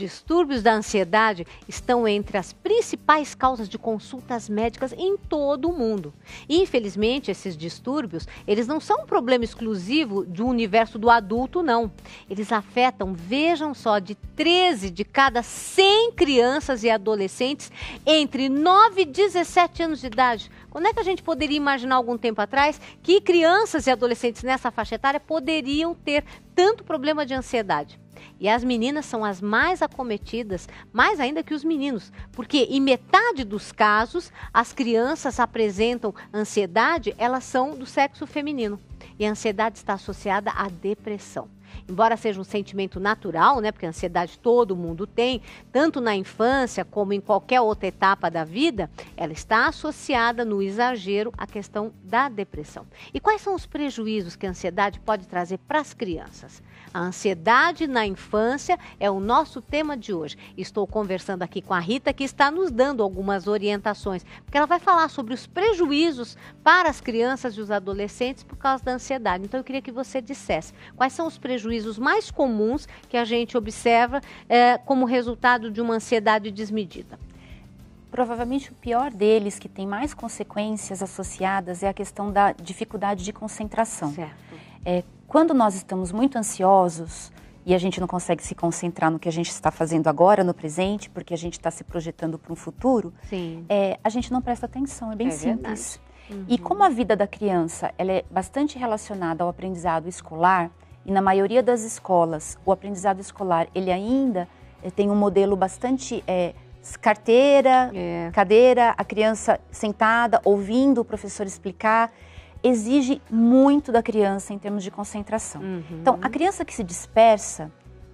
distúrbios da ansiedade estão entre as principais causas de consultas médicas em todo o mundo. infelizmente, esses distúrbios, eles não são um problema exclusivo do universo do adulto, não. Eles afetam, vejam só, de 13 de cada 100 crianças e adolescentes entre 9 e 17 anos de idade. Quando é que a gente poderia imaginar algum tempo atrás que crianças e adolescentes nessa faixa etária poderiam ter tanto problema de ansiedade? E as meninas são as mais acometidas, mais ainda que os meninos, porque em metade dos casos as crianças apresentam ansiedade, elas são do sexo feminino. E a ansiedade está associada à depressão embora seja um sentimento natural, né? Porque a ansiedade todo mundo tem, tanto na infância como em qualquer outra etapa da vida, ela está associada no exagero à questão da depressão. E quais são os prejuízos que a ansiedade pode trazer para as crianças? A ansiedade na infância é o nosso tema de hoje. Estou conversando aqui com a Rita, que está nos dando algumas orientações, porque ela vai falar sobre os prejuízos para as crianças e os adolescentes por causa da ansiedade. Então, eu queria que você dissesse quais são os prejuízos prejuízos mais comuns que a gente observa é, como resultado de uma ansiedade desmedida. Provavelmente o pior deles, que tem mais consequências associadas, é a questão da dificuldade de concentração. É, quando nós estamos muito ansiosos, e a gente não consegue se concentrar no que a gente está fazendo agora, no presente, porque a gente está se projetando para um futuro, é, a gente não presta atenção, é bem é simples. Uhum. E como a vida da criança ela é bastante relacionada ao aprendizado escolar, e na maioria das escolas o aprendizado escolar ele ainda eh, tem um modelo bastante é, carteira, é. cadeira, a criança sentada ouvindo o professor explicar exige muito da criança em termos de concentração. Uhum. Então a criança que se dispersa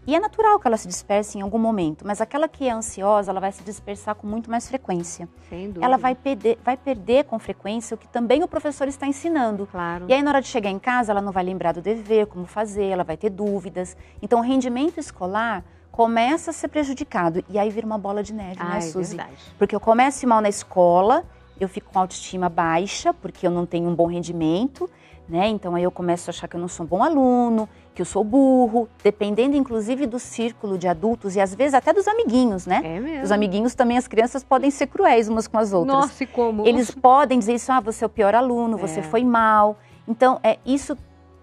e é natural que ela se disperse em algum momento, mas aquela que é ansiosa, ela vai se dispersar com muito mais frequência. Sem dúvida. Ela vai perder, vai perder com frequência o que também o professor está ensinando. Claro. E aí, na hora de chegar em casa, ela não vai lembrar do dever, como fazer, ela vai ter dúvidas. Então, o rendimento escolar começa a ser prejudicado. E aí vira uma bola de neve, né, ah, né, é Suzy? Verdade. Porque eu começo mal na escola, eu fico com autoestima baixa, porque eu não tenho um bom rendimento, né? Então, aí eu começo a achar que eu não sou um bom aluno, que eu sou burro, dependendo inclusive do círculo de adultos e às vezes até dos amiguinhos, né? É mesmo. Os amiguinhos também, as crianças podem ser cruéis umas com as outras. Nossa, e como? Eles podem dizer isso, ah, você é o pior aluno, é. você foi mal. Então, é isso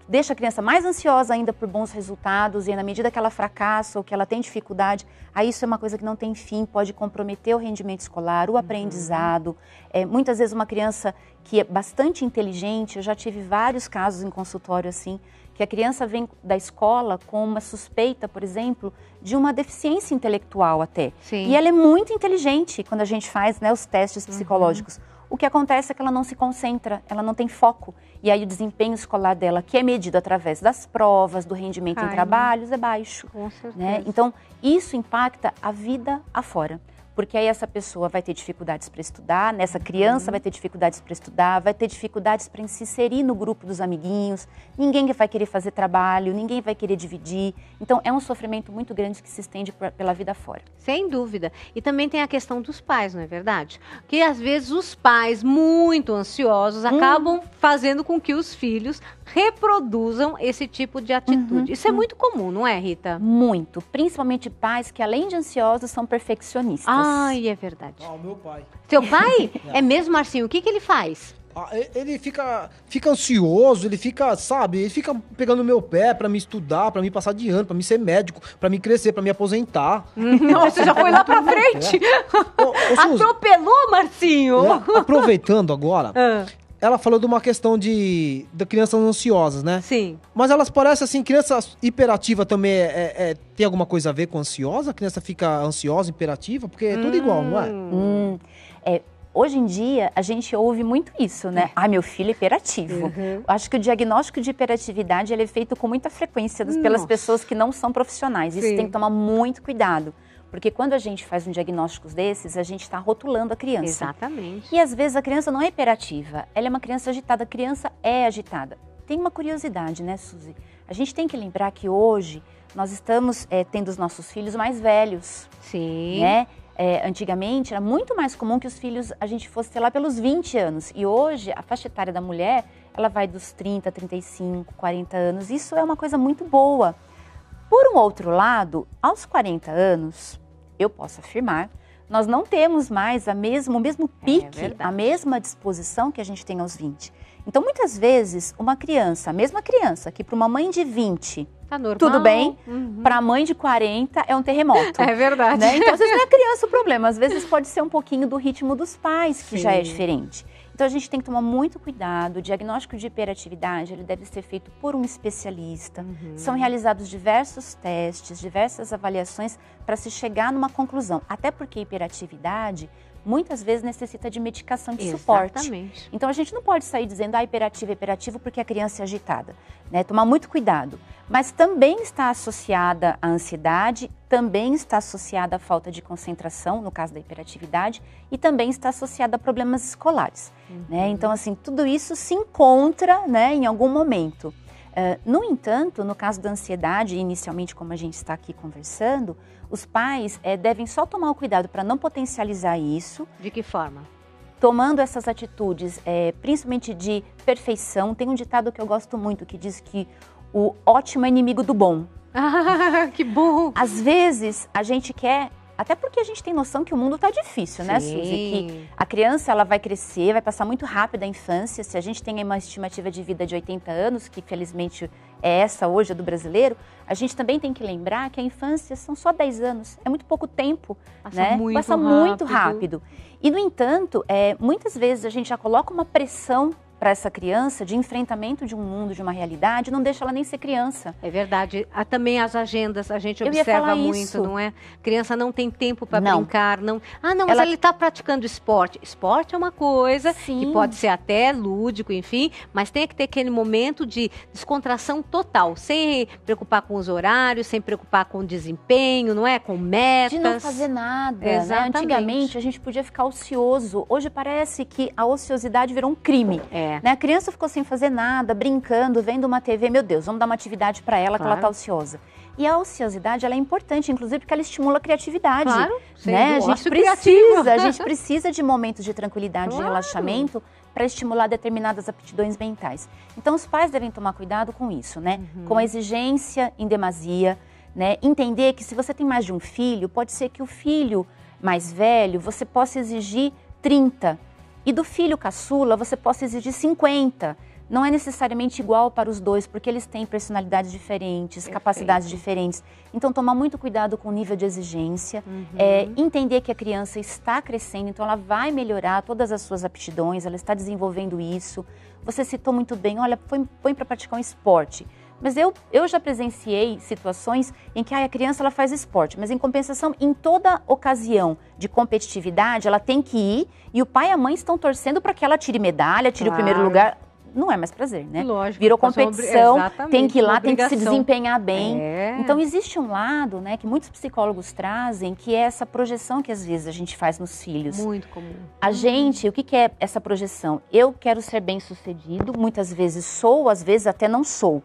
deixa a criança mais ansiosa ainda por bons resultados e na medida que ela fracassa ou que ela tem dificuldade, aí isso é uma coisa que não tem fim, pode comprometer o rendimento escolar, o uhum. aprendizado. É, muitas vezes uma criança que é bastante inteligente, eu já tive vários casos em consultório assim, que a criança vem da escola com uma suspeita, por exemplo, de uma deficiência intelectual até. Sim. E ela é muito inteligente quando a gente faz né, os testes uhum. psicológicos. Uhum. O que acontece é que ela não se concentra, ela não tem foco. E aí o desempenho escolar dela, que é medido através das provas, do rendimento Ai, em trabalhos, é baixo. Com né? certeza. Né? Então, isso impacta a vida afora porque aí essa pessoa vai ter dificuldades para estudar, nessa uhum. criança uhum. vai ter dificuldades para estudar, vai ter dificuldades para se inserir no grupo dos amiguinhos, ninguém vai querer fazer trabalho, ninguém vai querer dividir. Então é um sofrimento muito grande que se estende pela vida fora. Sem dúvida. E também tem a questão dos pais, não é verdade? Que às vezes os pais muito ansiosos uhum. acabam hum. fazendo com que os filhos reproduzam esse tipo de atitude. Uhum, Isso é uhum. muito comum, não é, Rita? Muito. Principalmente pais que, além de ansiosos, são perfeccionistas. Ai, é verdade. Ah, o meu pai. Seu pai? é mesmo, Marcinho? Assim? O que, que ele faz? Ah, ele fica, fica ansioso, ele fica, sabe, ele fica pegando meu pé para me estudar, para me passar de ano, para me ser médico, para me crescer, para me aposentar. Uhum. Não, você já foi lá para frente. É. Ô, ô, Atropelou, Marcinho. É, aproveitando agora, ah ela falou de uma questão de, de crianças ansiosas, né? Sim. Mas elas parecem assim, criança hiperativa também é, é, é tem alguma coisa a ver com ansiosa? A criança fica ansiosa, hiperativa? Porque é tudo hum. igual, não é? Hum. hum. É, hoje em dia a gente ouve muito isso, né? É. Ah, meu filho é hiperativo. Uhum. Acho que o diagnóstico de hiperatividade é feito com muita frequência hum. pelas pessoas que não são profissionais. Isso tem que tomar muito cuidado. Porque quando a gente faz um diagnóstico desses, a gente está rotulando a criança. Exatamente. E às vezes a criança não é hiperativa, ela é uma criança agitada, a criança é agitada. Tem uma curiosidade, né, Suzy? A gente tem que lembrar que hoje nós estamos é, tendo os nossos filhos mais velhos. Sim. Né? É, antigamente era muito mais comum que os filhos a gente fosse sei lá pelos 20 anos. E hoje a faixa etária da mulher, ela vai dos 30, 35, 40 anos. Isso é uma coisa muito boa. Por um outro lado, aos 40 anos, eu posso afirmar, nós não temos mais a mesmo o mesmo é pique, é a mesma disposição que a gente tem aos 20. Então, muitas vezes, uma criança, a mesma criança, que para uma mãe de 20, tá tudo bem, uhum. para a mãe de 40 é um terremoto. É verdade. Né? Então, às vezes não é criança o problema, às vezes pode ser um pouquinho do ritmo dos pais, que Sim. já é diferente. Então a gente tem que tomar muito cuidado. O diagnóstico de hiperatividade ele deve ser feito por um especialista. Uhum. São realizados diversos testes, diversas avaliações para se chegar numa conclusão. Até porque hiperatividade muitas vezes necessita de medicação de Exatamente. suporte. Então a gente não pode sair dizendo, ah, hiperativo, hiperativo, porque a criança é agitada. Né? Tomar muito cuidado. Mas também está associada à ansiedade, também está associada à falta de concentração, no caso da hiperatividade, e também está associada a problemas escolares. Né? Uhum. Né? Então, assim, tudo isso se encontra né, em algum momento. Eh, no entanto, no caso da ansiedade, inicialmente como a gente está aqui conversando, os pais é, devem só tomar o cuidado para não potencializar isso. De que forma? Tomando essas atitudes, é, principalmente de perfeição, tem um ditado que eu gosto muito que diz que o ótimo é inimigo do bom. Ah, que bom! Às vezes a gente quer até porque a gente tem noção que o mundo está difícil, Sim. né, Suzy? Que a criança ela vai crescer, vai passar muito rápido a infância. Se a gente tem uma estimativa de vida de 80 anos, que felizmente é essa hoje a do brasileiro, a gente também tem que lembrar que a infância são só 10 anos. É muito pouco tempo, passa né? Muito passa rápido. muito rápido. E, no entanto, é, muitas vezes a gente já coloca uma pressão para essa criança de enfrentamento de um mundo, de uma realidade, não deixa ela nem ser criança. É verdade. Há também as agendas, a gente observa muito, isso. não é? Criança não tem tempo para brincar, não. Ah, não, mas ela está praticando esporte. Esporte é uma coisa Sim. que pode ser até lúdico, enfim, mas tem que ter aquele momento de descontração total, sem preocupar com os horários, sem preocupar com o desempenho, não é? Com metas. De não fazer nada. Né? Exatamente. Né? Antigamente a gente podia ficar ocioso. Hoje parece que a ociosidade virou um crime. É. É. Né? A criança ficou sem fazer nada, brincando, vendo uma TV. Meu Deus, vamos dar uma atividade para ela claro. que ela está ociosa. E a ociosidade ela é importante, inclusive porque ela estimula a criatividade. Claro, né? A gente é precisa, a gente precisa de momentos de tranquilidade claro. relaxamento para estimular determinadas aptidões mentais. Então os pais devem tomar cuidado com isso, né? Uhum. Com a exigência em demasia, né? Entender que se você tem mais de um filho, pode ser que o filho mais velho você possa exigir 30 e do filho caçula, você possa exigir 50. Não é necessariamente igual para os dois, porque eles têm personalidades diferentes, Perfeito. capacidades diferentes. Então, tomar muito cuidado com o nível de exigência, uhum. é, entender que a criança está crescendo, então ela vai melhorar todas as suas aptidões, ela está desenvolvendo isso. Você citou muito bem, olha, põe, põe para praticar um esporte mas eu, eu já presenciei situações em que ai, a criança ela faz esporte, mas em compensação, em toda ocasião de competitividade, ela tem que ir e o pai e a mãe estão torcendo para que ela tire medalha, tire claro. o primeiro lugar não é mais prazer, né? Lógico. Virou competição, tem que ir lá, tem que se desempenhar bem. É. Então existe um lado, né, que muitos psicólogos trazem, que é essa projeção que às vezes a gente faz nos filhos. Muito comum. A gente, o que, que é essa projeção? Eu quero ser bem sucedido, muitas vezes sou, às vezes até não sou.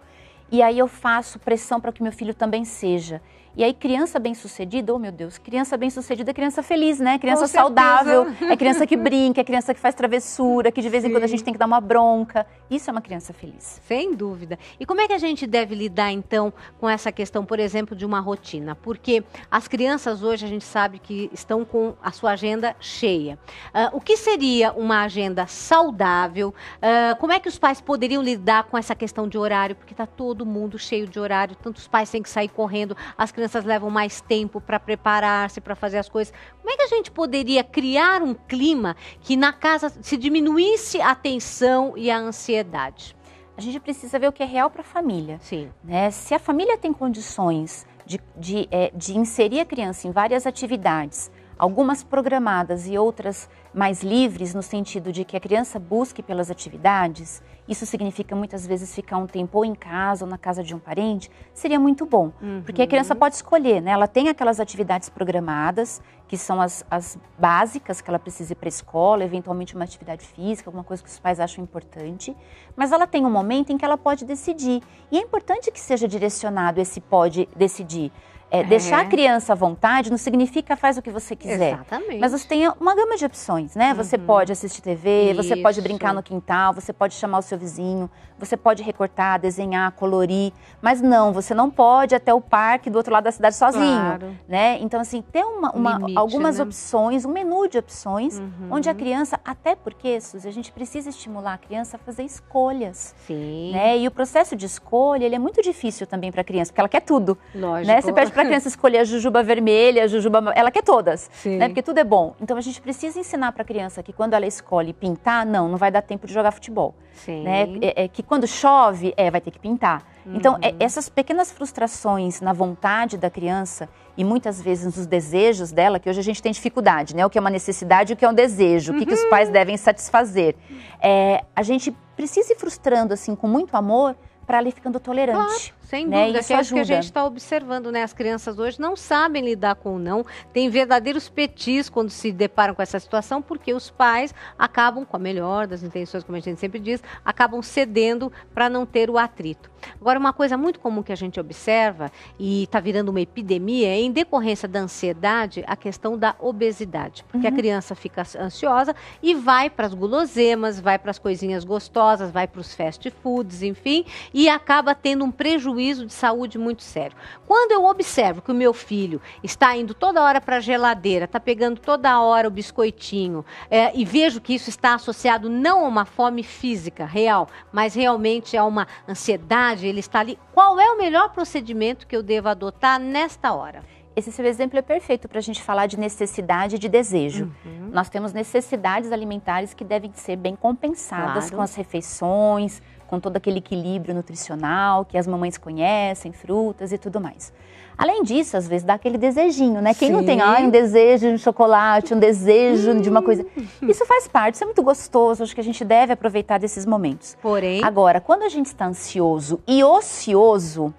E aí eu faço pressão para que meu filho também seja. E aí, criança bem-sucedida, oh meu Deus, criança bem-sucedida é criança feliz, né? Criança saudável, é criança que brinca, é criança que faz travessura, que de vez Sim. em quando a gente tem que dar uma bronca. Isso é uma criança feliz. Sem dúvida. E como é que a gente deve lidar, então, com essa questão, por exemplo, de uma rotina? Porque as crianças hoje a gente sabe que estão com a sua agenda cheia. Uh, o que seria uma agenda saudável? Uh, como é que os pais poderiam lidar com essa questão de horário? Porque está todo mundo cheio de horário, tantos pais têm que sair correndo, as crianças crianças levam mais tempo para preparar-se, para fazer as coisas. Como é que a gente poderia criar um clima que na casa se diminuísse a tensão e a ansiedade? A gente precisa ver o que é real para a família. Sim. Né? Se a família tem condições de, de, é, de inserir a criança em várias atividades, algumas programadas e outras mais livres, no sentido de que a criança busque pelas atividades isso significa muitas vezes ficar um tempo ou em casa ou na casa de um parente, seria muito bom. Uhum. Porque a criança pode escolher, né? Ela tem aquelas atividades programadas, que são as, as básicas que ela precisa ir para a escola, eventualmente uma atividade física, alguma coisa que os pais acham importante. Mas ela tem um momento em que ela pode decidir. E é importante que seja direcionado esse pode decidir. É, deixar a é. criança à vontade não significa faz o que você quiser. Exatamente. Mas você tem uma gama de opções, né? Você uhum. pode assistir TV, Isso. você pode brincar no quintal, você pode chamar o seu vizinho, você pode recortar, desenhar, colorir. Mas não, você não pode até o parque do outro lado da cidade sozinho, claro. né? Então, assim, ter uma, uma Limite, algumas né? opções, um menu de opções, uhum. onde a criança, até porque, Suzy, a gente precisa estimular a criança a fazer escolhas. Sim. Né? E o processo de escolha, ele é muito difícil também para a criança, porque ela quer tudo. Né? Lógico. Né? Você pede para a criança escolher a jujuba vermelha, a jujuba. Ela quer todas, Sim. né? Porque tudo é bom. Então a gente precisa ensinar para a criança que quando ela escolhe pintar, não, não vai dar tempo de jogar futebol. Sim. Né? É, é, que quando chove, é, vai ter que pintar. Então, é, uhum. essas pequenas frustrações na vontade da criança e muitas vezes nos desejos dela, que hoje a gente tem dificuldade, né? O que é uma necessidade e o que é um desejo, uhum. o que, que os pais uhum. devem satisfazer. É, a gente precisa ir frustrando, assim, com muito amor, para ali ficando tolerante. Sem né? dúvida, Isso que é isso que a gente está observando, né? As crianças hoje não sabem lidar com o não, tem verdadeiros petis quando se deparam com essa situação, porque os pais acabam, com a melhor das intenções, como a gente sempre diz, acabam cedendo para não ter o atrito. Agora, uma coisa muito comum que a gente observa, e está virando uma epidemia, é em decorrência da ansiedade, a questão da obesidade. Porque uhum. a criança fica ansiosa e vai para as guloseimas, vai para as coisinhas gostosas, vai para os fast foods, enfim, e acaba tendo um prejuízo prejuízo de saúde muito sério. Quando eu observo que o meu filho está indo toda hora para a geladeira, está pegando toda hora o biscoitinho, é, e vejo que isso está associado não a uma fome física real, mas realmente a uma ansiedade, ele está ali, qual é o melhor procedimento que eu devo adotar nesta hora? Esse seu exemplo é perfeito para a gente falar de necessidade e de desejo. Uhum. Nós temos necessidades alimentares que devem ser bem compensadas claro. com as refeições, com todo aquele equilíbrio nutricional que as mamães conhecem, frutas e tudo mais. Além disso, às vezes dá aquele desejinho, né? Quem não tem ah, um desejo de um chocolate, um desejo de uma coisa. Hum. Isso faz parte, isso é muito gostoso, acho que a gente deve aproveitar desses momentos. Porém. Agora, quando a gente está ansioso e ocioso,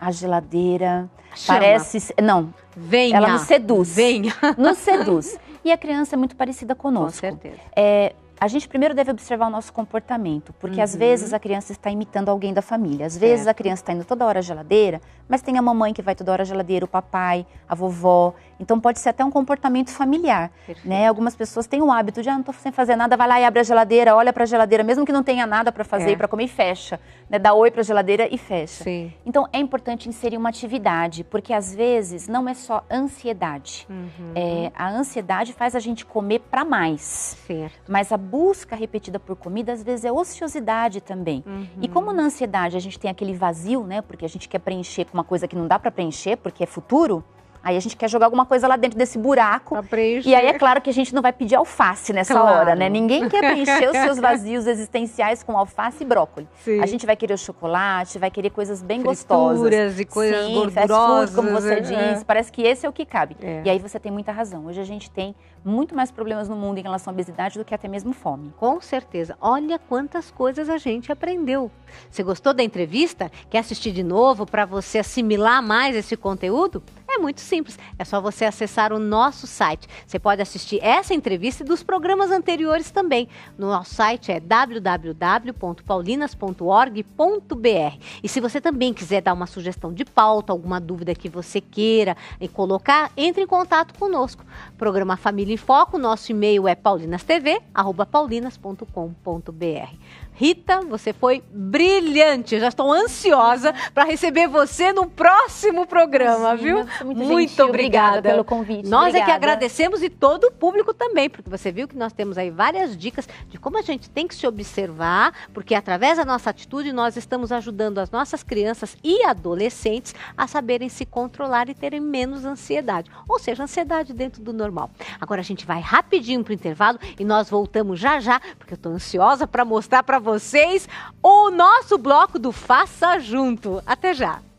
a geladeira Chama. parece. Não. vem. Ela nos seduz. Venha. Nos seduz. E a criança é muito parecida conosco. Com certeza. É, a gente primeiro deve observar o nosso comportamento, porque uhum. às vezes a criança está imitando alguém da família, às vezes certo. a criança está indo toda hora à geladeira, mas tem a mamãe que vai toda hora à geladeira, o papai, a vovó. Então pode ser até um comportamento familiar, né? Algumas pessoas têm o hábito de, ah, não estou sem fazer nada, vai lá e abre a geladeira, olha para a geladeira, mesmo que não tenha nada para fazer é. para comer e fecha, né? Dá oi para a geladeira e fecha. Sim. Então é importante inserir uma atividade, porque às vezes não é só ansiedade. Uhum. É, a ansiedade faz a gente comer para mais, certo. mas a busca repetida por comida, às vezes é ociosidade também. Uhum. E como na ansiedade a gente tem aquele vazio, né? Porque a gente quer preencher com uma coisa que não dá para preencher, porque é futuro, Aí a gente quer jogar alguma coisa lá dentro desse buraco. E aí é claro que a gente não vai pedir alface nessa claro. hora, né? Ninguém quer preencher os seus vazios existenciais com alface e brócolis. Sim. A gente vai querer o chocolate, vai querer coisas bem Frituras gostosas. e coisas Sim, gordurosas. como você é. disse. É. Parece que esse é o que cabe. É. E aí você tem muita razão. Hoje a gente tem muito mais problemas no mundo em relação à obesidade do que até mesmo fome. Com certeza. Olha quantas coisas a gente aprendeu. Você gostou da entrevista? Quer assistir de novo para você assimilar mais esse conteúdo? É muito simples, é só você acessar o nosso site. Você pode assistir essa entrevista e dos programas anteriores também. No nosso site é www.paulinas.org.br. E se você também quiser dar uma sugestão de pauta, alguma dúvida que você queira colocar, entre em contato conosco. Programa Família em Foco, nosso e-mail é paulinastv@paulinas.com.br. Rita, você foi brilhante. Eu já estou ansiosa para receber você no próximo programa, Imagina, viu? muito, muito gentil. Obrigada. obrigada pelo convite. Nós obrigada. é que agradecemos e todo o público também, porque você viu que nós temos aí várias dicas de como a gente tem que se observar, porque através da nossa atitude nós estamos ajudando as nossas crianças e adolescentes a saberem se controlar e terem menos ansiedade, ou seja, ansiedade dentro do normal. Agora a gente vai rapidinho para o intervalo e nós voltamos já já, porque eu estou ansiosa para mostrar para vocês o nosso bloco do Faça Junto. Até já!